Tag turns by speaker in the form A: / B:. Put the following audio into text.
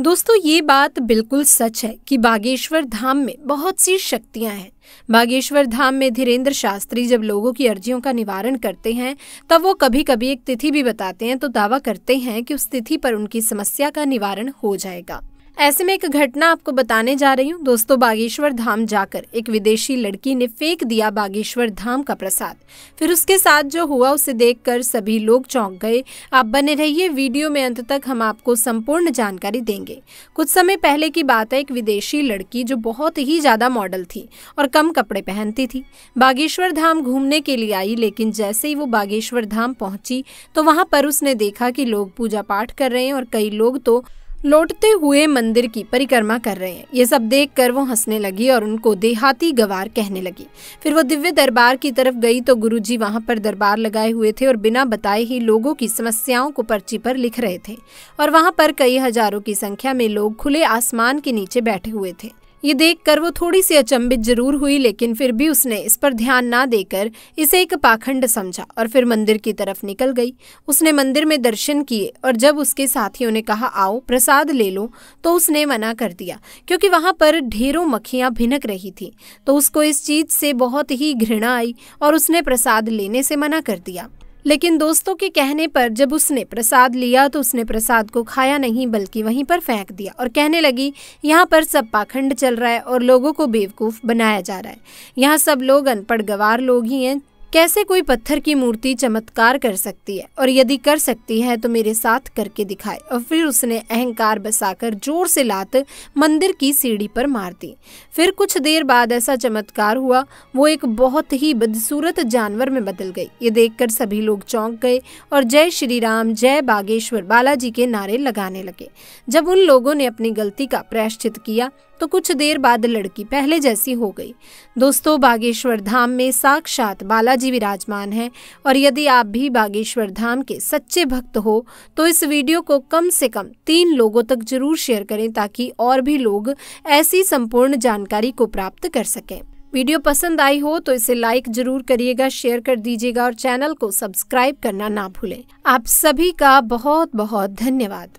A: दोस्तों ये बात बिल्कुल सच है कि बागेश्वर धाम में बहुत सी शक्तियां हैं बागेश्वर धाम में धीरेन्द्र शास्त्री जब लोगों की अर्जियों का निवारण करते हैं तब वो कभी कभी एक तिथि भी बताते हैं तो दावा करते हैं कि उस तिथि पर उनकी समस्या का निवारण हो जाएगा ऐसे में एक घटना आपको बताने जा रही हूँ दोस्तों बागेश्वर धाम जाकर एक विदेशी लड़की ने फेंक दिया बागेश्वर धाम का प्रसाद फिर उसके साथ जो हुआ उसे देखकर सभी लोग चौंक गए आप बने रहिए वीडियो में अंत तक हम आपको संपूर्ण जानकारी देंगे कुछ समय पहले की बात है एक विदेशी लड़की जो बहुत ही ज़्यादा मॉडल थी और कम कपड़े पहनती थी बागेश्वर धाम घूमने के लिए आई लेकिन जैसे ही वो बागेश्वर धाम पहुंची तो वहां पर उसने देखा कि लोग पूजा पाठ कर रहे हैं और कई लोग तो लौटते हुए मंदिर की परिक्रमा कर रहे हैं ये सब देखकर वो हंसने लगी और उनको देहाती गवार कहने लगी फिर वो दिव्य दरबार की तरफ गई तो गुरुजी वहां पर दरबार लगाए हुए थे और बिना बताए ही लोगों की समस्याओं को पर्ची पर लिख रहे थे और वहां पर कई हजारों की संख्या में लोग खुले आसमान के नीचे बैठे हुए थे ये देखकर वो थोड़ी सी अचंभित जरूर हुई लेकिन फिर भी उसने इस पर ध्यान ना देकर इसे एक पाखंड समझा और फिर मंदिर की तरफ निकल गई उसने मंदिर में दर्शन किए और जब उसके साथियों ने कहा आओ प्रसाद ले लो तो उसने मना कर दिया क्योंकि वहां पर ढेरों मक्खियां भिनक रही थी तो उसको इस चीज से बहुत ही घृणा आई और उसने प्रसाद लेने से मना कर दिया लेकिन दोस्तों के कहने पर जब उसने प्रसाद लिया तो उसने प्रसाद को खाया नहीं बल्कि वहीं पर फेंक दिया और कहने लगी यहाँ पर सब पाखंड चल रहा है और लोगों को बेवकूफ़ बनाया जा रहा है यहाँ सब लोग अनपढ़ गवार लोग ही हैं कैसे कोई पत्थर की मूर्ति चमत्कार कर सकती है और यदि कर सकती है तो मेरे साथ करके दिखाए और फिर उसने अहंकार बसाकर जोर से लात मंदिर की सीढ़ी पर मार दी फिर कुछ देर बाद ऐसा चमत्कार हुआ वो एक बहुत ही बदसूरत जानवर में बदल गई ये देखकर सभी लोग चौंक गए और जय श्री राम जय बागेश्वर बालाजी के नारे लगाने लगे जब उन लोगों ने अपनी गलती का प्रायश्चित किया तो कुछ देर बाद लड़की पहले जैसी हो गई दोस्तों बागेश्वर धाम में साक्षात बालाजी जी विराजमान हैं और यदि आप भी बागेश्वर धाम के सच्चे भक्त हो तो इस वीडियो को कम से कम तीन लोगों तक जरूर शेयर करें ताकि और भी लोग ऐसी संपूर्ण जानकारी को प्राप्त कर सकें वीडियो पसंद आई हो तो इसे लाइक जरूर करिएगा शेयर कर दीजिएगा और चैनल को सब्सक्राइब करना ना भूलें आप सभी का बहुत बहुत धन्यवाद